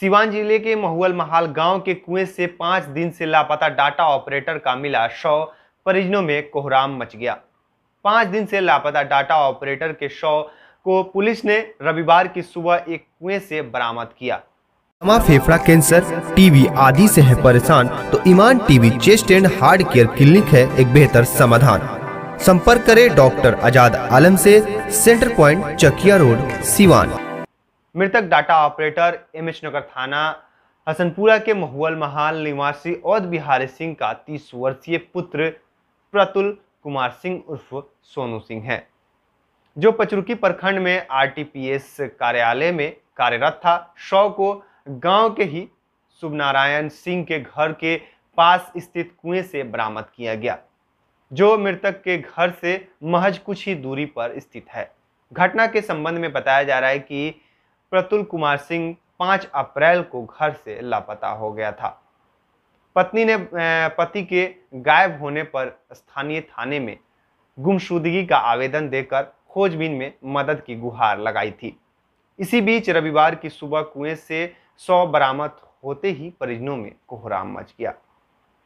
सिवान जिले के महुअल महाल गांव के कुएं से पांच दिन से लापता डाटा ऑपरेटर का मिला शव परिजनों में कोहराम मच गया पांच दिन से लापता डाटा ऑपरेटर के शव को पुलिस ने रविवार की सुबह एक कुएं से बरामद किया अमा फेफड़ा कैंसर टीबी आदि से है परेशान तो Iman TB chest and heart care clinic है एक बेहतर समाधान संपर्क करें डॉक्टर आजाद आलम से centre point Chakiya road Siwan मृतक data operator M H Nagar थाना हसनपुरा के महुअल महाल निवासी औद बिहारी सिंह का तीस वर्षीय पुत्र प्रतुल कुमार सिंह उर्फ सोनू सिंह है जो पचरुकी प्रखंड में आरटीपीएस कार्यालय में कार्यरत था शव को गांव के ही शुभनारायण सिंह के घर के पास स्थित कुएं से बरामद किया गया जो मृतक के घर से महज कुछ ही दूरी पर स्थित है घटना के संबंध में बताया जा रहा है कि प्रतुल कुमार सिंह 5 अप्रैल को घर से लापता हो गया था पत्नी ने पति के गायब होने पर स्थानीय थाने में गुमशुदगी का आवेदन देकर खोजबीन में मदद की गुहार लगाई थी इसी बीच रविवार की सुबह कुएं से सौ बरामद होते ही परिजनों में कोहराम मच गया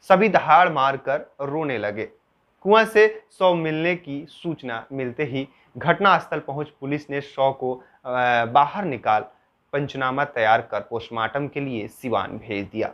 सभी दहाड़ मारकर रोने लगे कुआं से सौ मिलने की सूचना मिलते ही घटनास्थल पहुंच पुलिस ने शव को बाहर निकाल पंचनामा तैयार कर पोस्टमार्टम के लिए सिवान भेज दिया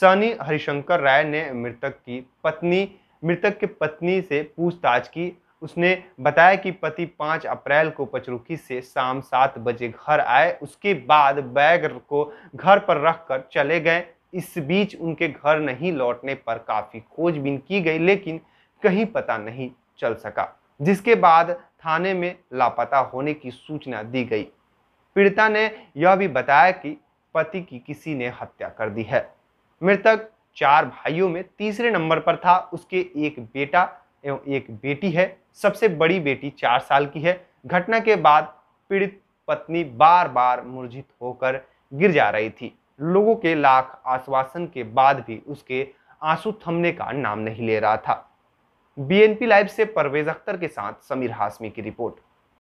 सानी हरिशंकर राय ने मृतक की पत्नी मृतक के पत्नी से पूछताछ की उसने बताया कि पति 5 अप्रैल को पचरुखी से शाम सात बजे घर आए उसके बाद बैग को घर पर रखकर चले गए इस बीच उनके घर नहीं लौटने पर काफ़ी खोजबीन की गई लेकिन कहीं पता नहीं चल सका जिसके बाद थाने में लापता होने की सूचना दी गई पीड़िता ने यह भी बताया कि पति की किसी ने हत्या कर दी है मृतक चार भाइयों में तीसरे नंबर पर था उसके एक बेटा एवं एक बेटी है सबसे बड़ी बेटी चार साल की है घटना के बाद पीड़ित पत्नी बार बार मुरझित होकर गिर जा रही थी लोगों के लाख आश्वासन के बाद भी उसके आंसू थमने का नाम नहीं ले रहा था बीएनपी लाइव से परवेज अख्तर के साथ समीर हाशमी की रिपोर्ट